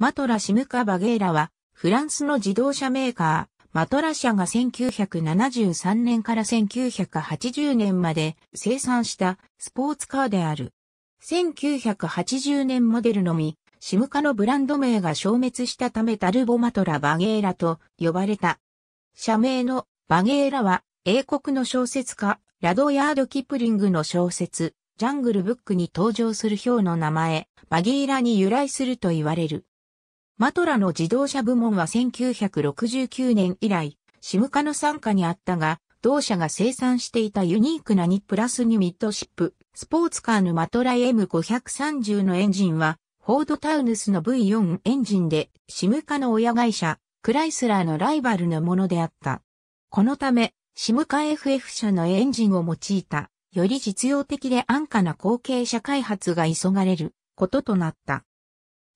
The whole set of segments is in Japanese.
マトラ・シムカ・バゲーラは、フランスの自動車メーカー、マトラ社が1973年から1980年まで生産したスポーツカーである。1980年モデルのみ、シムカのブランド名が消滅したためタルボマトラ・バゲーラと呼ばれた。社名のバゲーラは英国の小説家、ラドヤード・キプリングの小説、ジャングルブックに登場する表の名前、バゲーラに由来すると言われる。マトラの自動車部門は1969年以来、シムカの傘下にあったが、同社が生産していたユニークな2プラス2ミッドシップ、スポーツカーのマトラ M530 のエンジンは、フォードタウヌスの V4 エンジンで、シムカの親会社、クライスラーのライバルのものであった。このため、シムカ FF 社のエンジンを用いた、より実用的で安価な後継者開発が急がれることとなった。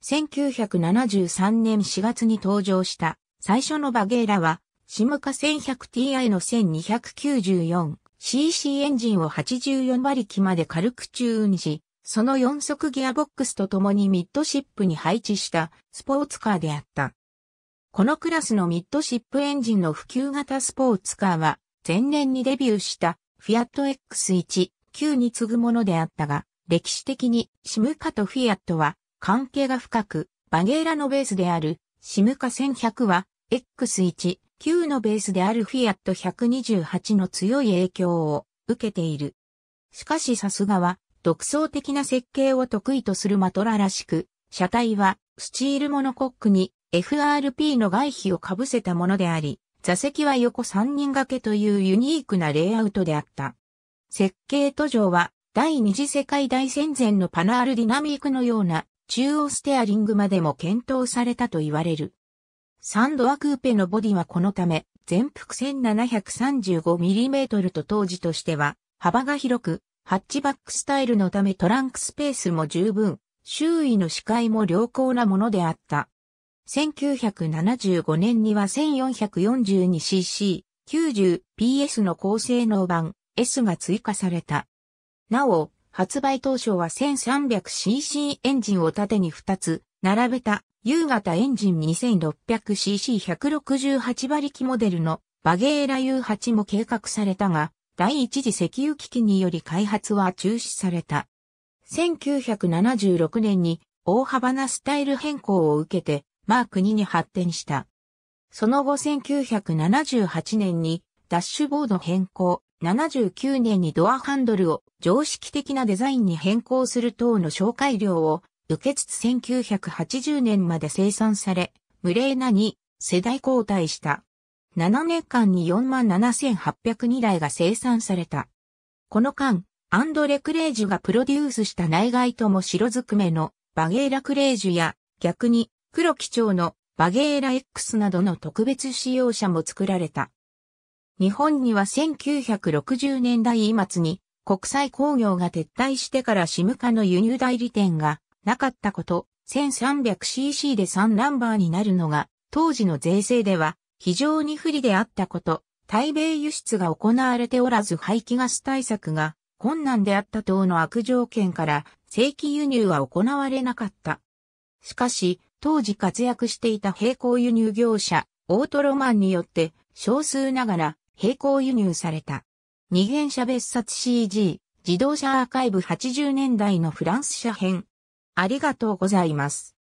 1973年4月に登場した最初のバゲーラは、シムカ 1100Ti の 1294cc エンジンを84馬力まで軽く注運し、その4速ギアボックスと共にミッドシップに配置したスポーツカーであった。このクラスのミッドシップエンジンの普及型スポーツカーは、前年にデビューしたフィアット X1、9に次ぐものであったが、歴史的にシムカとフィアットは関係が深く、バゲーラのベースである、シムカ1100は、X1、Q のベースであるフィアット128の強い影響を受けている。しかしさすがは、独創的な設計を得意とするマトラらしく、車体は、スチールモノコックに FRP の外皮をかぶせたものであり、座席は横3人掛けというユニークなレイアウトであった。設計途上は、第二次世界大戦前のパナールディナミークのような中央ステアリングまでも検討されたと言われる。サンドアクーペのボディはこのため、全幅 1735mm と当時としては、幅が広く、ハッチバックスタイルのためトランクスペースも十分、周囲の視界も良好なものであった。1975年には 1442cc90PS の高性能版 S が追加された。なお、発売当初は 1300cc エンジンを縦に2つ、並べた、夕方エンジン 2600cc168 馬力モデルのバゲーラ U8 も計画されたが、第一次石油危機により開発は中止された。1976年に大幅なスタイル変更を受けて、マーク2に発展した。その後1978年にダッシュボード変更、79年にドアハンドルを常識的なデザインに変更する等の紹介料を受けつつ1980年まで生産され、無礼なに世代交代した。7年間に47,802台が生産された。この間、アンドレ・クレージュがプロデュースした内外とも白ずくめのバゲーラ・クレージュや逆に黒基調のバゲーラ X などの特別使用車も作られた。日本には1960年代末に国際工業が撤退してからシム化の輸入代理店がなかったこと、1300cc で3ナンバーになるのが当時の税制では非常に不利であったこと、対米輸出が行われておらず排気ガス対策が困難であった等の悪条件から正規輸入は行われなかった。しかし、当時活躍していた並行輸入業者、オートロマンによって少数ながら並行輸入された。二元車別冊 CG、自動車アーカイブ80年代のフランス車編。ありがとうございます。